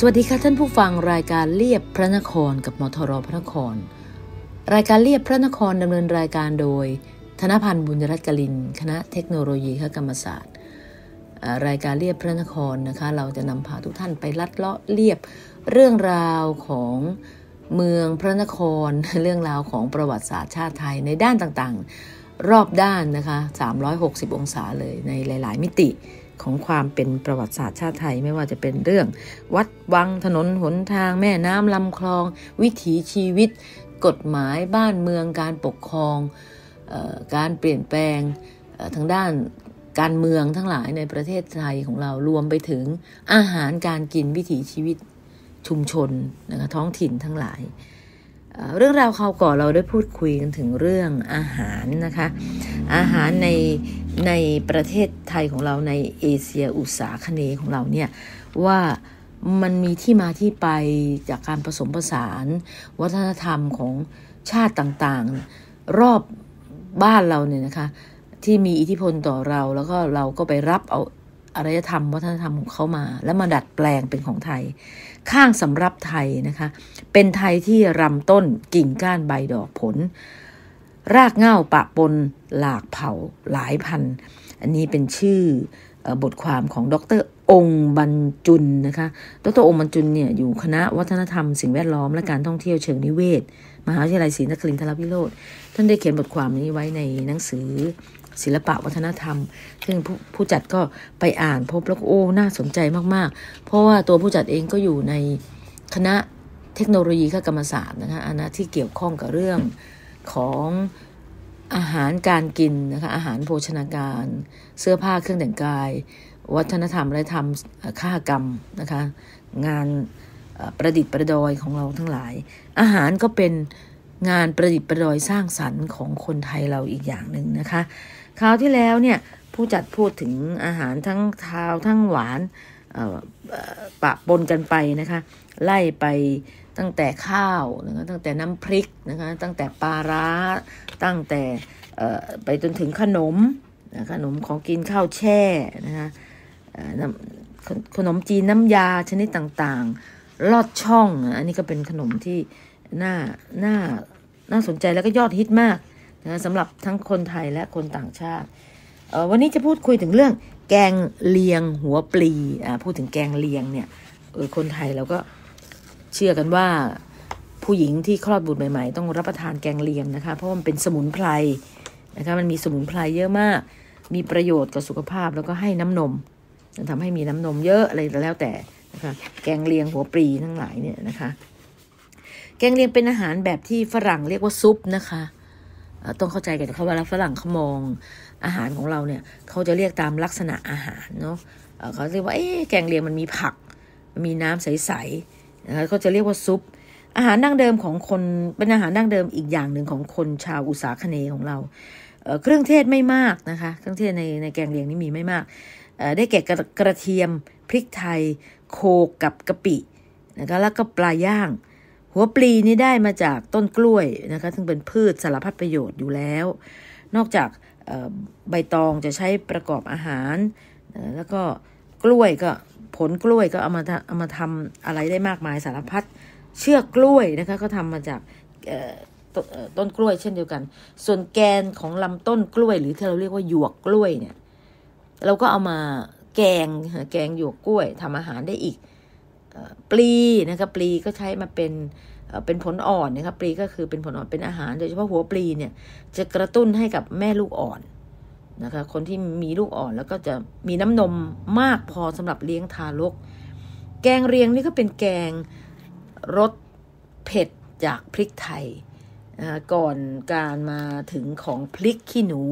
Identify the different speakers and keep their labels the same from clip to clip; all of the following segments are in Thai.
Speaker 1: สวัสดีค่ะท่านผู้ฟังรายการเรียบพระนครกับมทรพระนคร รายการเรียบพระนครดำเนินรายการโดยธนพันธ์บุญรัตน์กลินคณะเทคโนโลยีขกรรมศาสตร์รายการเรียบพระนครนะคะเราจะนำพาทุกท่านไปลัดเลาะเรียบเรื่องราวของเมืองพระนครเรื่องราวของประวัติศาสตร์ชาติไทยในด้านต่างๆ รอบด้านนะคะ360 องศาเลยในหลายๆ มิติของความเป็นประวัติศาสตร์ชาติไทยไม่ว่าจะเป็นเรื่องวัดวังถนนหนทางแม่น้ำลำคลองวิถีชีวิต กฎหมายบ้านเมืองการปกครองการเปลี่ยนแปลงทางด้านการเมืองทั้งหลายในประเทศไทยของเรารวมไปถึงอาหารการกินวิถีชีวิตชุมชนนะคะท้องถิ่นทั้งหลายเรื่องราวคราวก่อนเราได้พูดคุยกันถึงเรื่องอาหารนะคะ อาหารในในประเทศไทยของเราในเอเชียอุตสาคเนของเราเนี่ย ว่ามันมีที่มาที่ไปจากการผสมผสาน วัฒนธรรมของชาติต่างๆ รอบบ้านเราเนี่ยนะคะที่มีอิทธิพลต่อเราแล้วก็เราก็ไปรับเอาอารยธรรม วัฒนธรรมของเขามา แล้วมาดัดแปลงเป็นของไทย ข้างสำรับไทยนะคะ เป็นไทยที่รำต้นกิ่งก้านใบดอกผล รากเง่าปะปนหลากเผ่าหลายพัน อันนี้เป็นชื่อบทความของดรองบรรจุนนะคะดรองบรรจุนเนี่ยอยู่คณะวัฒนธรรมสิ่งแวดล้อมและการท่องเที่ยวเชิงนิเวศมหาวิทยาลัยศรีนครินทรวิโรธท่านได้เขียนบทความนี้ไว้ในหนังสือศิลปะ วัฒนธรรมซึ่งผู้ผู้จัดก็ไปอ่านพบแล้วโอ้ น่าสนใจมากๆ เพราะว่าตัวผู้จัดเองก็อยู่ในคณะเทคโนโลยีข้ากรรมศาสตร์นะคะคณะที่เกี่ยวข้องกับเรื่องของอาหารการกินนะคะอาหารโภชนาการ เสื้อผ้าเครื่องแต่งกาย วัฒนธรรมและธรรมค้ากรรมนะคะ งานประดิษฐ์ประดอยของเราทั้งหลาย อาหารก็เป็นงานประดิษฐ์ประดอยสร้างสรรค์ของคนไทยเราอีกอย่างหนึ่งนะคะคราวที่แล้วเนี่ยผู้จัดพูดถึงอาหารทั้งทาวทั้งหวานปะปนกันไปนะคะไล่ไปตั้งแต่ข้าวนะคะตั้งแต่น้ำพริกนะคะตั้งแต่ปลาร้าตั้งแต่ไปจนถึงขนมขนมของกินข้าวแช่นะคะขนมจีนน้ำยาชนิดต่างๆลอดช่อง อันนี้ก็เป็นขนมที่น่าน่าน่าสนใจแล้วก็ยอดฮิตมากนะสำหรับทั้งคนไทยและคนต่างชาติ วันนี้จะพูดคุยถึงเรื่อง แกงเลียงหัวปลีพูดถึงแกงเลียงเนี่ยคนไทยเราก็เชื่อกันว่าผู้หญิงที่คลอดบุตรใหม่ ๆ ต้องรับประทานแกงเลียงนะคะ เพราะมันเป็นสมุนไพรนะคะ มันมีสมุนไพรเยอะมาก มีประโยชน์กับสุขภาพแล้วก็ให้น้ำนม ทำให้มีน้ำนมเยอะอะไรแล้วแต่นะคะแกงเลียงหัวปลีทั้งหลายเนี่ยนะคะ แกงเลียงเป็นอาหารแบบที่ฝรั่งเรียกว่าซุปนะคะต้องเข้าใจกันเขาเวลาฝรั่งเขามองอาหารของเราเนี่ยเขาจะเรียกตามลักษณะอาหารเนาะเขาเรียกว่าเอ๊แกงเลียงมันมีผัก มีน้ำใสๆนะคะเขาจะเรียกว่าซุป อาหารดั้งเดิมของคนเป็นอาหารดั้งเดิมอีกอย่างหนึ่งของคนชาวอุษาคเนของเราเครื่องเทศไม่มากนะคะ เครื่องเทศในในแกงเลียงนี่มีไม่มากได้แก่กระเทียมพริกไทยโคกับกะปินะคะแล้วก็ปลาย่างหัวปลีนี่ได้มาจากต้นกล้วยนะคะ ซึ่งเป็นพืชสารพัดประโยชน์อยู่แล้ว นอกจากใบตองจะใช้ประกอบอาหารแล้วก็กล้วยก็ผลกล้วยก็เอามาเอามาทำอะไรได้มากมายสารพัดเชือกกล้วยนะคะก็ทำมาจากต้นกล้วย เช่นเดียวกัน ส่วนแกนของลำต้นกล้วย หรือที่เราเรียกว่าหยวกกล้วยเนี่ยเราก็เอามาแกงแกงหยวกกล้วยทำอาหารได้อีกปลีนะครับปลีก็ใช้มาเป็นเป็นผลอ่อนนะครับปลีก็คือเป็นผลอ่อนเป็นอาหารโดยเฉพาะหัวปลีเนี่ย จะกระตุ้นให้กับแม่ลูกอ่อนนะคะ คนที่มีลูกอ่อนแล้วก็จะมีน้ำนมมากพอสำหรับเลี้ยงทารก แกงเรียงนี่ก็เป็นแกงรสเผ็ดจากพริกไทยก่อนการมาถึงของพริกขี้หนู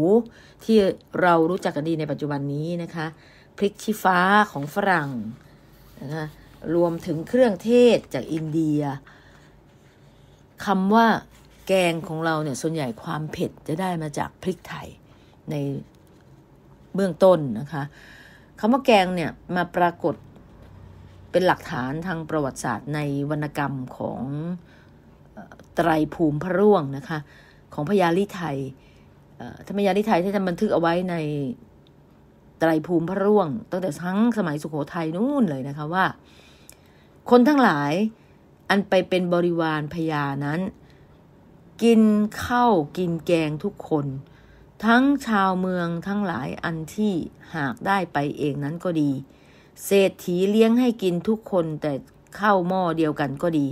Speaker 1: ที่เรารู้จักกันดีในปัจจุบันนี้นะคะพริกชี้ฟ้าของฝรั่งนะคะรวมถึงเครื่องเทศจากอินเดียคำว่าแกงของเราเนี่ยส่วนใหญ่ความเผ็ดจะได้มาจากพริกไทยในเบื้องต้นนะคะคำว่าแกงเนี่ยมาปรากฏเป็นหลักฐานทางประวัติศาสตร์ในวรรณกรรมของไตรภูมิพระร่วงนะคะ ของพญาลิไทยธรรมยาลิไทยที่ท่านบันทึกเอาไว้ในไตรภูมิพระร่วงตั้งแต่ทั้งสมัยสุขโขทัยนู่นเลยนะคะว่าคนทั้งหลายอันไปเป็นบริวารพญานั้น กินข้าวกินแกงทุกคน ทั้งชาวเมืองทั้งหลายอันที่หากได้ไปเองนั้นก็ดี เศรษฐีเลี้ยงให้กินทุกคนแต่ข้าวหม้อเดียวกันก็ดี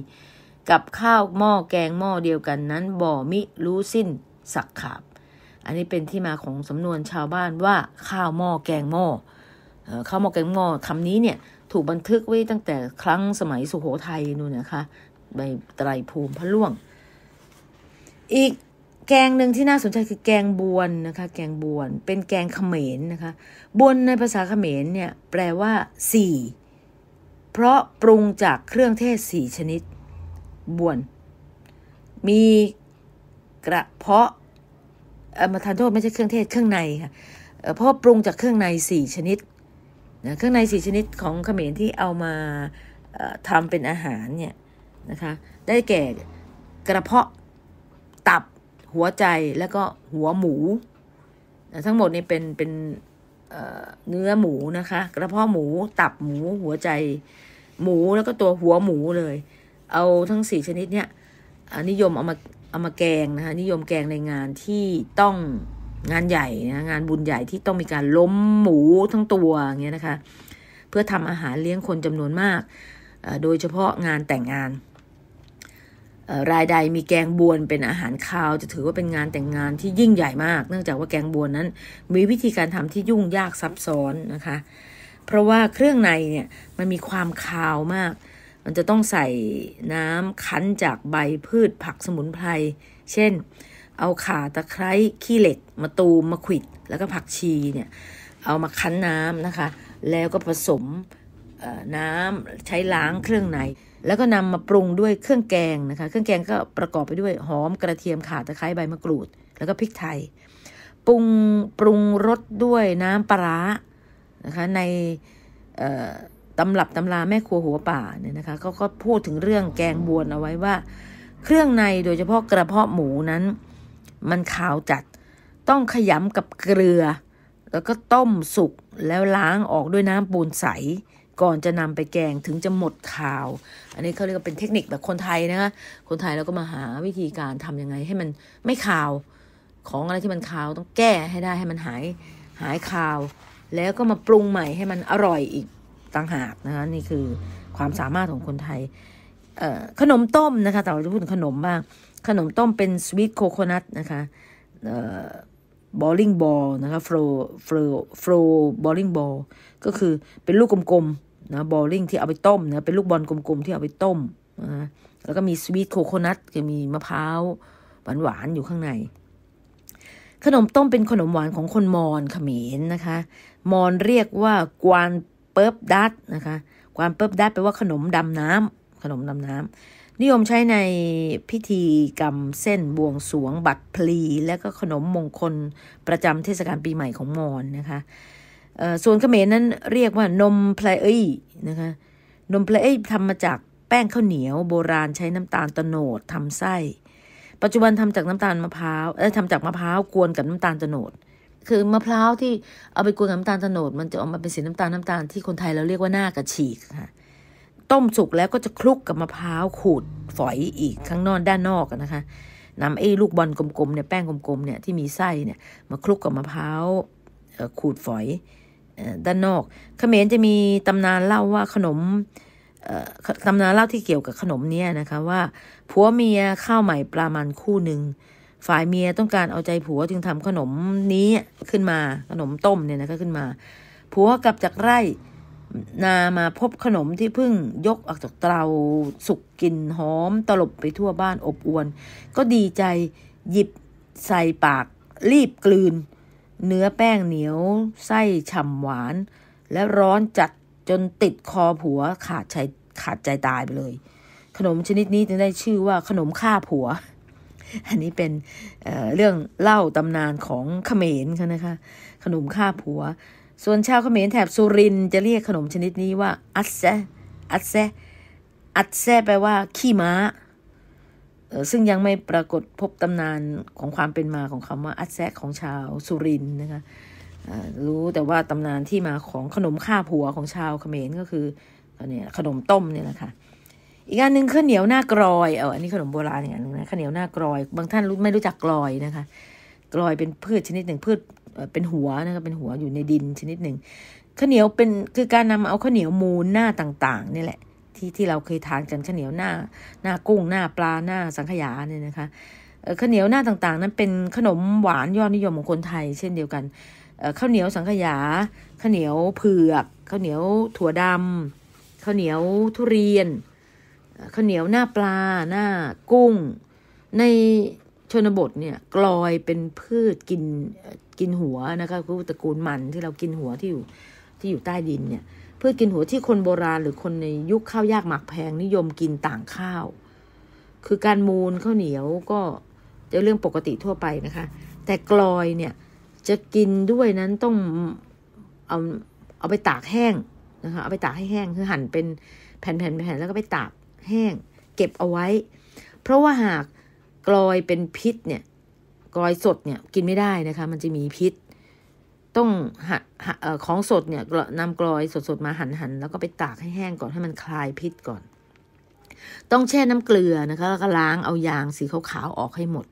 Speaker 1: กับข้าวหม้อแกงหม้อเดียวกันนั้น บ่มิรู้สิ้น สักขาบ อันนี้เป็นที่มาของสำนวนชาวบ้านว่า ข้าวหม้อแกงหม้อข้าวหม้อแกงหม้อคำนี้เนี่ยถูกบันทึกไว้ตั้งแต่ครั้งสมัยสุโขทัยนู่นนะคะใบไตรภูมิพระล่วง อีกแกงหนึ่งที่น่าสนใจคือแกงบวนนะคะแกงบวนเป็นแกงเขมรนะคะบวนในภาษาเขมรเนี่ยแปลว่าสี่เพราะปรุงจากเครื่องเทศสี่ชนิดบวน มีกระเพาะมาทานโทษไม่ใช่เครื่องเทศเครื่องในค่ะเพราะปรุงจากเครื่องในสี่ชนิดนะเครื่องในสี่ชนิดของเขมรที่เอามาทำเป็นอาหารเนี่ยนะคะ ได้แก่กระเพาะตับหัวใจแล้วก็หัวหมู ทั้งหมดนี่เป็นเป็นเนื้อหมูนะคะ กระเพาะหมูตับหมูหัวใจ หมูแล้วก็ตัวหัวหมูเลย เอาทั้งสี่ชนิดเนี้ยนิยมเอามาเอามาแกงนะคะนิยมแกงในงานที่ต้องงานใหญ่นะงานบุญใหญ่ที่ต้องมีการล้มหมูทั้งตัวเงี้ยนะคะ เพื่อทำอาหารเลี้ยงคนจำนวนมาก โดยเฉพาะงานแต่งงานรายใดมีแกงบวนเป็นอาหารคาวจะถือว่าเป็นงานแต่งงานที่ยิ่งใหญ่มากเนื่องจากว่าแกงบวนนั้น มีวิธีการทำที่ยุ่งยากซับซ้อนนะคะ เพราะว่าเครื่องในเนี่ยมันมีความคาวมาก มันจะต้องใส่น้ำคั้นจากใบพืชผักสมุนไพร เช่นเอาข่าตะไคร้ขี้เหล็กมะตูมมะขิด แล้วก็ผักชีเนี่ยเอามาคั้นน้ำนะคะแล้วก็ผสมน้ำใช้ล้างเครื่องใน แล้วก็นำมาปรุงด้วยเครื่องแกงนะคะเครื่องแกงก็ประกอบไปด้วยหอมกระเทียมข่าตะไคร้ใบมะกรูดแล้วก็พริกไทย ปรุงปรุงรสด้วยน้ำปลานะคะในตำรับตำราแม่ครัวหัวป่าเนี่ยนะคะเขาก็พูดถึงเรื่องแกงบวนเอาไว้ว่าเครื่องในโดยเฉพาะกระเพาะหมูนั้นมันขาวจัดต้องขยำกับเกลือ แล้วก็ต้มสุกแล้วล้างออกด้วยน้ำปูนใสก่อนจะนำไปแกงถึงจะหมดขาว อันนี้เขาเรียกว่าเป็นเทคนิคแบบคนไทยนะคะคนไทยเราก็มาหาวิธีการทำยังไง ให้มันไม่ขาว ของอะไรที่มันขาวต้องแก้ให้ได้ให้มันหายหายขาว แล้วก็มาปรุงใหม่ให้มันอร่อยอีกต่างหากนะคะนี่คือความสามารถของคนไทยขนมต้มนะคะแต่เราจะพูดถึงขนมบ้างขนมต้มเป็นสวีทโคโคนัทนะคะบอลลิงบอลนะคะโฟล์โฟ์โฟล์บอลลิงบอล ก็คือเป็นลูกกลมๆนะ บอลลิงที่เอาไปต้มนะ เป็นลูกบอลกลมๆที่เอาไปต้มนะ แล้วก็มีสวีทโคโคนัทคือมีมะพร้าว หวานๆอยู่ข้างใน ขนมต้มเป็นขนมหวานของคนมอญเขมรนะคะ มอญเรียกว่ากวนเปิบดัตนะคะ กวนเปิบดัตแปลว่าขนมดำน้ำขนมนำน้ำนิยมใช้ในพิธีกรรมเส้นบวงสวงบัตรพลี และก็ขนมมงคลประจำเทศกาลปีใหม่ของมอญนนะคะส่วนเขมรนั้นเรียกว่านมเพลเอยนะคะนมเพลเยทำมาจากแป้งข้าวเหนียว โบราณใช้น้ำตาลตโนดทำไส้ปัจจุบันทำจากน้ำตาลมะพร้าวเออทำจากมะพร้าว กวนกับน้ำตาลตโนดคือมะพร้าวที่เอาไปกวนกับน้ำตาลตโนดมันจะออกมาเป็นสีน้ำตาลน้ำตาลที่คนไทยเราเรียกว่าหน้ากระฉีกค่ะต้มสุกแล้วก็จะคลุกกับมะพร้าวขูดฝอยอีกข้างนอกด้านนอกนะคะนำไอ้ลูกบอลกลมๆเนี่ยแป้งกลมๆเนี่ยที่มีไส้เนี่ยมาคลุกกับมะพร้าวขูดฝอยด้านนอกเขมรจะมีตำนานเล่าว่าขนมตำนานเล่าที่เกี่ยวกับขนมเนี่ยนะคะว่าผัวเมียข้าวใหม่ปลามันคู่หนึ่งฝ่ายเมียต้องการเอาใจผัวจึงทำขนมนี้ขึ้นมาขนมต้มเนี่ยนะคะขึ้นมา ผัวกลับจากไร่นามาพบขนมที่เพิ่งยกออกจากเตาสุกกลิ่นหอมตลบไปทั่วบ้านอบอวน ก็ดีใจหยิบใส่ปากรีบกลืน เนื้อแป้งเหนียวไส้ฉ่ำหวาน และร้อนจัดจนติดคอผัวขาดใจขาดใจตายไปเลย ขนมชนิดนี้จึงได้ชื่อว่าขนมฆ่าผัว อันนี้เป็นเเรื่องเล่าตำนานของเขมรเขานะคะ ขนมฆ่าผัวส่วนชาวเขมรแถบสุริน จะเรียกขนมชนิดนี้ว่าอัดแซอัดแซอัดแซแปลว่าขี้ม้าซึ่งยังไม่ปรากฏพบตำนานของความเป็นมาของคำว่า อัดแซของชาวสุรินนะคะรู้แต่ว่าตำนานที่มาของขนมข้าผัวของชาวเขมรก็คือเนี้ขนมต้มเนี่ยนะคะ อีกอันหนึ่งข้าวเหนียวหน้ากรอยเอออันนี้ขนมโบราณอย่างนึงนะข้าวเหนียวหน้ากรอย บางท่านรู้ไม่รู้จักกรอยนะคะกลอยเป็นพืชชนิดหนึ่งพืชเป็นหัวนะครับเป็นหัวอยู่ในดินชนิดหนึ่งข้าวเหนียวเป็นคือการนำเอาข้าวเหนียวมูลหน้าต่างๆ นี่แหละ ที่ที่เราเคยทานกันข้าวเหนียวหน้าหน้ากุ้ง หน้าปลาหน้าสังขยาเนี่ยนะคะข้าวเหนียวหน้าต่างๆ นั้นเป็นขนมหวานยอดนิยมของคนไทย เช่นเดียวกันข้าวเหนียวสังขยาข้าวเหนียวเผือกข้าวเหนียวถั่วดำข้าวเหนียวทุเรียนข้าวเหนียวหน้าปลาหน้ากุ้งในชนบทเนี่ยกลอยเป็นพืชกินกินหัวนะคะคือตระกูลมันที่เรากินหัวที่อยู่ที่อยู่ใต้ดินเนี่ยพืชกินหัวที่คนโบราณหรือคนในยุคข้าวยากหมักแพงนิยมกินต่างข้าว คือการมูลข้าวเหนียวก็จะเรื่องปกติทั่วไปนะคะ แต่กลอยเนี่ยจะกินด้วยนั้นต้องเอาเอาไปตากแห้งนะคะ เอาไปตากให้แห้ง คือหั่นเป็นแผ่นๆแผ่นแล้วก็ไปตากแห้ง เก็บเอาไว้ เพราะว่าหากกลอยเป็นพิษเนี่ย กลอยสดเนี่ย กินไม่ได้นะคะ มันจะมีพิษ ต้องหัอของสดเนี่ยนำกลอยสด ๆ มาหันหันแล้วก็ไปตากให้แห้งก่อน ให้มันคลายพิษก่อน ต้องแช่น้ำเกลือนะคะ แล้วก็ล้างเอายางสีขาวๆออกให้หมด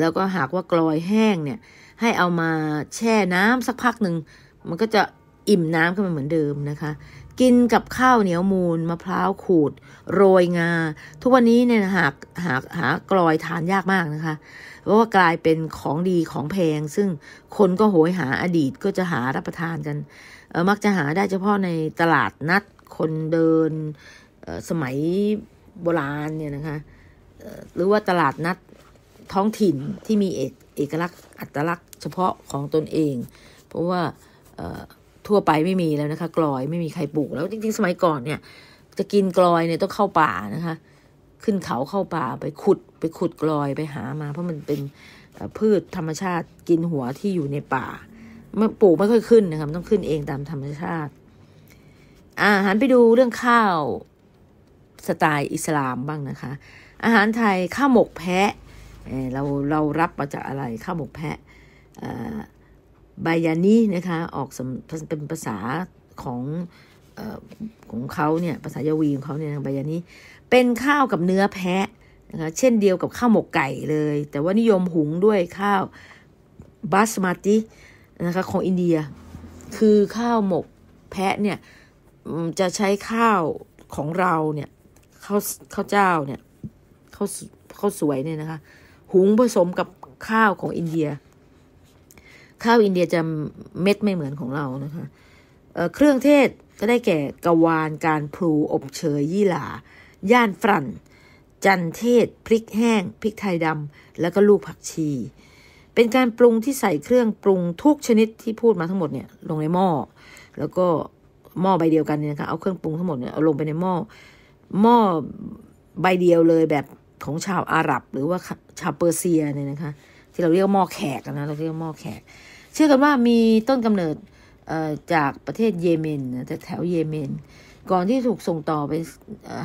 Speaker 1: แล้วก็หากว่ากลอยแห้งเนี่ย ให้เอามาแช่น้ำสักพักหนึ่งมันก็จะอิ่มน้ำขึ้นมาเหมือนเดิมนะคะกินกับข้าวเหนียวมูลมะพร้าวขูด โรยงา ทุกวันนี้เนี่ยหากหากหากลอยทานยากมากนะคะ เพราะว่ากลายเป็นของดีของแพง ซึ่งคนก็โหยหาอดีตก็จะหารับประทานกัน มักจะหาได้เฉพาะในตลาดนัดคนเดินสมัยโบราณเนี่ยนะคะหรือว่าตลาดนัดท้องถิ่นที่มีเอกเอกลักษณ์อัตลักษณ์เฉพาะของตนเอง เพราะว่าทั่วไปไม่มีแล้วนะคะกลอยไม่มีใครปลูกแล้ว จริงๆสมัยก่อนเนี่ย จะกินกลอยเนี่ยต้องเข้าป่านะคะ ขึ้นเขาเข้าป่าไปขุดไปขุดกลอยไปหามาเพราะมันเป็นพืชธรรมชาติกินหัวที่อยู่ในป่าไม่ปลูกไม่ค่อยขึ้นนะคะัต้องขึ้นเองตามธรรมชาติอาหารไปดูเรื่องข้าวสไตล์อิสลามบ้างนะคะ อาหารไทยข้าวหมกแพะเราเรารับมาจากอะไรข้าวหมกแพะบายานีนะคะออกเป็นภาษาของของเขาเนี่ยภาษายาวีของเขาเนี่ยบายานีเป็นข้าวกับเนื้อแพะนะคะเช่นเดียวกับข้าวหมกไก่เลย แต่ว่านิยมหุงด้วยข้าวบาสมาตินะคะของอินเดียคือข้าวหมกแพะเนี่ยจะใช้ข้าวของเราเนี่ยข้าวข้าวเจ้าเนี่ยข้าวข้าวสวยเนี่ยนะคะหุงผสมกับข้าวของอินเดียข้าวอินเดียจะเม็ดไม่เหมือนของเรานะคะเครื่องเทศก็ได้แก่กวานการพลูอบเชยยี่หลาย่านฝรั่น จันเทศ พริกแห้ง พริกไทยดำแล้วก็ลูกผักชี เป็นการปรุงที่ใส่เครื่องปรุงทุกชนิดที่พูดมาทั้งหมดเนี่ยลงในหม้อ แล้วก็หม้อใบเดียวกันเนี่ยนะคะเอาเครื่องปรุงทั้งหมดเนี่ยเอาลงไปในหม้อหม้อใบเดียวเลยแบบของชาวอาหรับ หรือว่าชาวเปอร์เซียเนี่ยนะคะที่เราเรียกหม้อแขกนะเราเรียกหม้อแขก เชื่อกันว่ามีต้นกำเนิดจากประเทศเยเมนแถวเยเมน ก่อนที่ถูกส่งต่อไป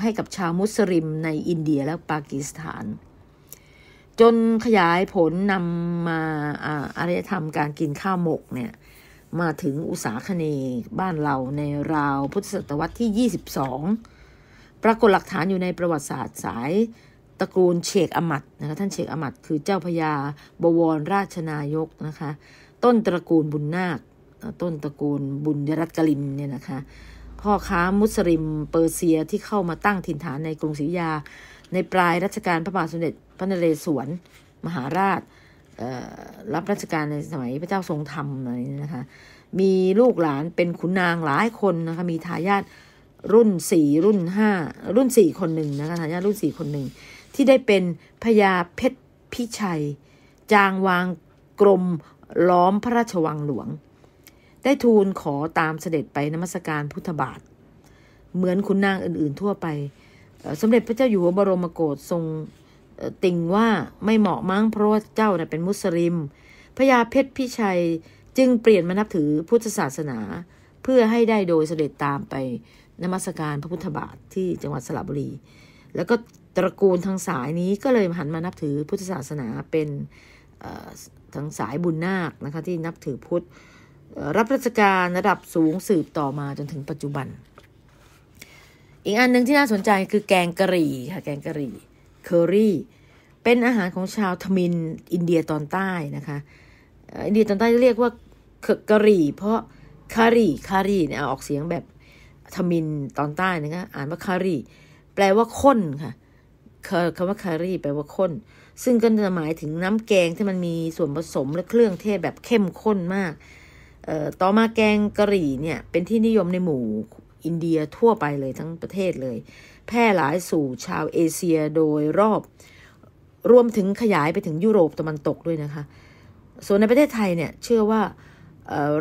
Speaker 1: ให้กับชาวมุสลิมในอินเดียและปากีสถาน จนขยายผลนำมาอารยธรรมการกินข้าวหมกเนี่ยมาถึงอุสาคเนบ้านเราในราวพุทธศตวรรษที่ 22 ปรากฏหลักฐานอยู่ในประวัติศาสตร์สายตระกูลเชกอมัดนะคะท่านเชกอมัด คือเจ้าพญาบวรราชนายกนะคะต้นตระกูลบุญนาค ต้นตระกูลบุญยรัตกลินเนี่ยนะคะพ่อค้ามุสลิมเปอร์เซียที่เข้ามาตั้งถิ่นฐานในกรุงศรีอยา ในปลายรัชกาลพระบาทสมเด็จพระนเรศวร มหาราชรับราชการในสมัยพระเจ้าทรงธรรมอะไรนะคะมีลูกหลานเป็นขุนนางหลายคนนะคะมีทายาทรุ่นสี่รุ่นห้ารุ่นสี่คนหนึ่งนะคะทายาทรุ่นสี่คนหนึ่งที่ได้เป็นพญาเพชรพิชัย จางวางกรมล้อมพระราชวังหลวง ได้ทูลขอตามเสด็จไปนมัสการพุทธบาทเหมือนคุณนางอื่นๆ ทั่วไป สมเด็จพระเจ้าอยู่หัวบรมโกศทรงติงว่าไม่เหมาะมั้งเพราะว่าเจ้าเป็นมุสลิมพญาเพชรพิชัยจึงเปลี่ยนมานับถือพุทธศาสนา เพื่อให้ได้โดยเสด็จตามไปนมัสการพระพุทธบาทที่จังหวัดสระบุรีแล้วก็ตระกูลทางสายนี้ก็เลยหันมานับถือพุทธศาสนาเป็นทางสายบุญนาคนะคะที่นับถือพุทธรับราชการระดับสูงสืบต่อมาจนถึงปัจจุบัน อีกอันหนึ่งที่น่าสนใจคือแกงกะหรี่ค่ะแกงกะหรี่เคอรี่เป็นอาหารของชาวทมินอินเดียตอนใต้นะคะอินเดียตอนใต้เรียกว่าเคกะหรี่ เพราะคารีคารีเนี่ยออกเสียงแบบทมินตอนใต้นะคะอ่านว่าคารีแปลว่าข้นค่ะคำว่าคารีแปลว่าข้นซึ่งก็จะหมายถึงน้ำแกงที่มันมีส่วนผสมและเครื่องเทศแบบเข้มข้นมาก ต่อมาแกงกะหรี่เนี่ย เป็นที่นิยมในหมู่อินเดียทั่วไปเลยทั้งประเทศเลย แพร่หลายสู่ชาวเอเชียโดยรอบรวมถึงขยายไปถึงยุโรปตะวันตกด้วยนะคะ ส่วนในประเทศไทยเนี่ย เชื่อว่า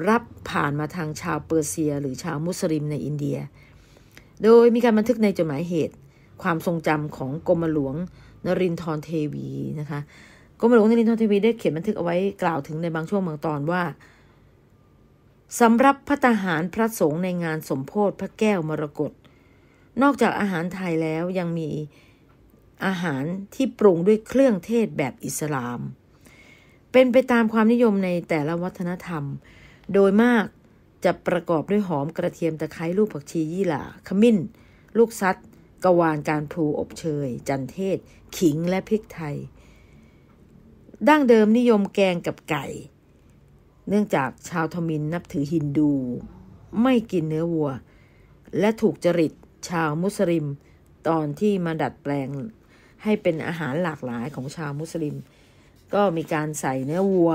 Speaker 1: รับผ่านมาทางชาวเปอร์เซียหรือชาวมุสลิมในอินเดีย โดยมีการบันทึกในจดหมายเหตุความทรงจำของกรมหลวงนรินทรเทวีนะคะ กรมหลวงนรินทรเทวี ได้เขียนบันทึก เอาไว้กล่าวถึงในบางช่วงบางตอนว่าสำหรับพระทหารพระสงฆ์ในงานสมโพธิพระแก้วมรกตนอกจากอาหารไทยแล้วยังมีอาหารที่ปรุงด้วยเครื่องเทศแบบอิสลาม เป็นไปตามความนิยมในแต่ละวัฒนธรรม โดยมาก จะประกอบด้วยหอมกระเทียมตะไคร้ลูกผักชียี่หล่าขมิ้น ลูกซัดกวานการพลูอบเชยจันเทศ ขิงและพริกไทย ดั้งเดิมนิยมแกงกับไก่ เนื่องจากชาวทมินนับถือฮินดูไม่กินเนื้อวัว และถูกจริตชาวมุสลิมตอนที่มาดัดแปลงให้เป็นอาหารหลากหลายของชาวมุสลิม ก็มีการใส่เนื้อวัว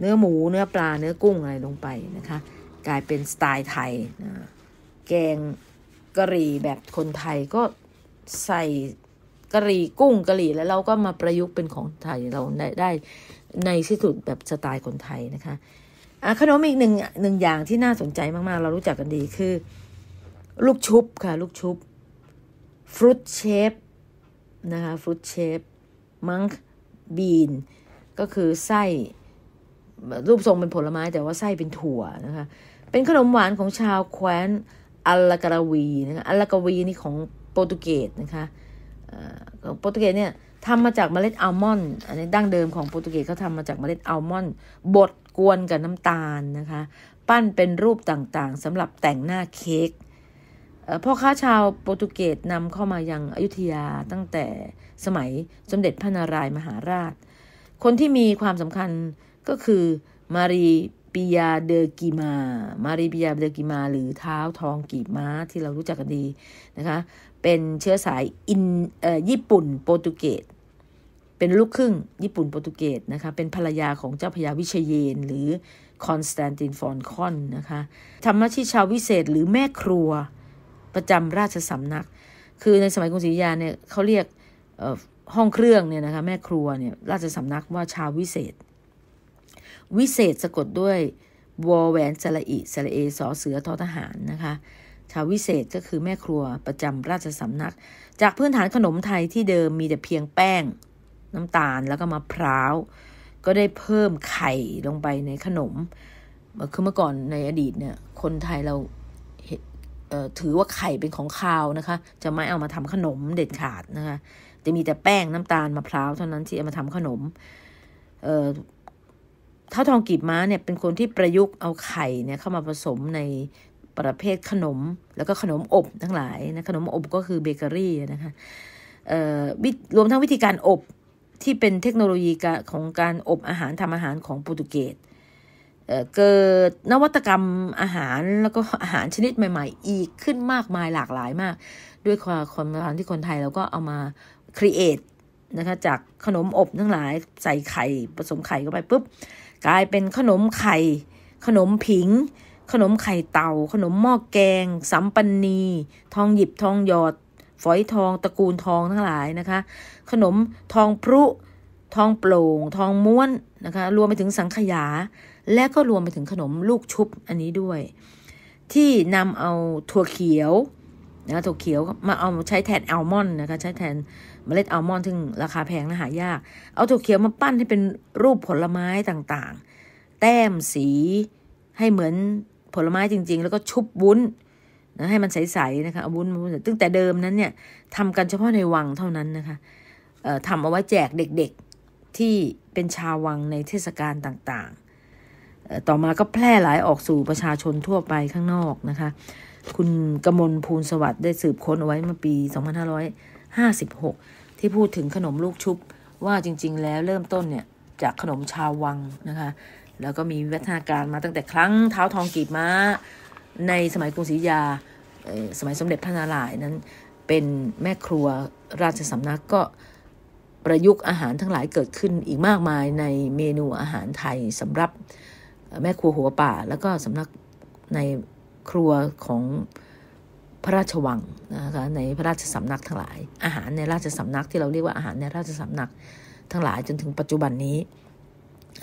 Speaker 1: เนื้อหมูเนื้อปลาเนื้อกุ้งอะไรลงไปนะคะกลายเป็นสไตล์ไทยแกงกะหรี่แบบคนไทยก็ใส่กะหรี่กุ้งกะหรี่ แล้วเราก็มาประยุกต์เป็นของไทยเราได้ไดในที่สุดแบบสไตล์คนไทยนะคะะขนมอีกหนึ่งหนึ่งอย่างที่น่าสนใจมากๆ เรารู้จักกันดีคือ ลูกชุบค่ะ ลูกชุบฟรุตเชฟนะคะฟรุตเชฟมังบีน ก็คือไส้รูปทรงเป็นผลไม้แต่ว่าไส้เป็นถั่วนะคะ เป็นขนมหวานของชาวแคว้นอัลลากราวีนะคะอัลลากวีนี่ของโปรตุเกสนะคะอโปรตุเกสเนี่ยทำมาจากเมล็ดอัลมอนด์อันนี้ดั้งเดิมของโปรตุเกสเขาทำมาจากเมล็ดอัลมอนด์บดกวนกับน้ำตาลนะคะปั้นเป็นรูปต่างๆสำหรับแต่งหน้าเค้กพ่อค้าชาวโปรตุเกสนำเข้ามายังอยุธยาตั้งแต่สมัยสมเด็จพระนารายมหาราช คนที่มีความสำคัญก็คือมารีปิยาเดอกิมา มารีปิยาเดอกิมาหรือเท้าทองกีบม้าที่เรารู้จักกันดีนะคะเป็นเชื้อสายอินญี่ปุ่นโปรตุเกสเป็นลูกครึ่งญี่ปุ่นโปรตุเกสนะคะเป็นภรรยาของเจ้าพญาวิเชยเยนหรือคอนสแตนตินฟอนคอนนะคะธรรมชิชาววิเศษหรือแม่ครัวประจำราชสำนัก คือในสมัยกรุงศรีอยุธยาเนี่ยเขาเรียกห้องเครื่องเนี่ยนะคะแม่ครัวเนี่ยราชสำนักว่าชาววิเศษวิเศษสะกดด้วยวอแหวนสระอิสระเอสอเสือทอทหารนะคะ ชาววิเศษก็คือแม่ครัวประจำราชสำนัก จากพื้นฐานขนมไทยที่เดิมมีแต่เพียงแป้งน้ำตาลแล้วก็มะพร้าว ก็ได้เพิ่มไข่ลงไปในขนมคือเมื่อก่อนในอดีตเนี่ย คนไทยเราถือว่าไข่เป็นของคาวนะคะ จะไม่เอามาทำขนมเด็ดขาดนะคะ จะมีแต่แป้งน้ำตาลมะพร้าวเท่านั้นที่เอามาทำขนมเท่าทองกีบม้าเนี่ยเป็นคนที่ประยุกต์เอาไข่เนี่ยเข้ามาผสมในประเภทขนมแล้วก็ขนมอบทั้งหลายนะขนมอบก็คือเบเกอรี่นะคะรวมทั้งวิธีการอบที่เป็นเทคโนโลยีของการอบอาหารทำอาหารของโปรตุเกสเกิดนวัตกรรมอาหารแล้วก็อาหารชนิดใหม่ๆอีกขึ้นมากมายหลากหลายมาก ด้วยความความที่คนไทย เราก็เอามาครีเอทนะคะ จากขนมอบทั้งหลายใส่ไข่ผสมไข่เข้าไปปุ๊บกลายเป็นขนมไข่ ขนมผิง ขนมไข่เต่า ขนมหม้อแกงสัมปันนี ทองหยิบทองหยอด ฝอยทองตระกูลทองทั้งหลายนะคะ ขนมทองพลุทองโปร่ง ทองม้วนนะคะ รวมไปถึงสังขยา และก็รวมไปถึงขนมลูกชุบอันนี้ด้วย ที่นำเอาถั่วเขียวนะถั่วเขียวมาเอาใช้แทนอัลมอนด์นะคะ ใช้แทนเมล็ดอัลมอนด์ซึ่งราคาแพงนะหายาก เอาถั่วเขียวมาปั้นให้เป็นรูปผลไม้ต่างๆ แต้มสีให้เหมือนผลไม้จริง ๆ แล้วก็ชุบวุ้นนะให้มันใส ๆ นะคะวุ้นวุ้นตั้งแต่เดิมนั้นเนี่ยทำกันเฉพาะในวังเท่านั้นนะคะทำเอาไว้แจกเด็กๆที่เป็นชาววังในเทศกาลต่างๆ ต่อมาก็แพร่หลายออกสู่ประชาชนทั่วไปข้างนอกนะคะ คุณกมลภูลสวัสดิ์ได้สืบค้นเอาไว้เมื่อปี 2500 56 ที่พูดถึงขนมลูกชุบว่าจริงๆ แล้วเริ่มต้นเนี่ย จากขนมชาววังนะคะ แล้วก็มีวัฒนาการมาตั้งแต่ครั้งเท้าทองกีบม้าในสมัยกรุงศรีอยยา สมัยสมเด็จพระนารายณ์นั้น เป็นแม่ครัวราชสำนักก็ประยุกต์อาหารทั้งหลายเกิดขึ้นอีกมากมายในเมนูอาหารไทยสำหรับแม่ครัวหัวป่า แล้วก็สำนักในครัวของพระราชวังนะคะในพระราชสำนักทั้งหลาย อาหารในราชสำนักที่เราเรียกว่าอาหารในราชสำนักทั้งหลายจนถึงปัจจุบันนี้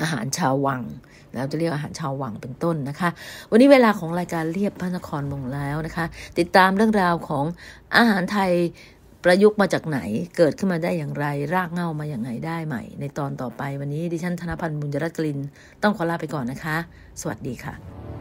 Speaker 1: อาหารชาววังเราจะเรียกอาหารชาววังเป็นต้นนะคะ วันนี้เวลาของรายการเรียบพระนครมงแล้วนะคะ ติดตามเรื่องราวของอาหารไทยประยุกต์มาจากไหนเกิดขึ้นมาได้อย่างไรรากเง่ามาอย่างไรได้ใหม่ ในตอนต่อไปวันนี้ดิฉัน ธนพันธ์บุญรัตน์กลินต้องขอลาไปก่อนนะคะ สวัสดีค่ะ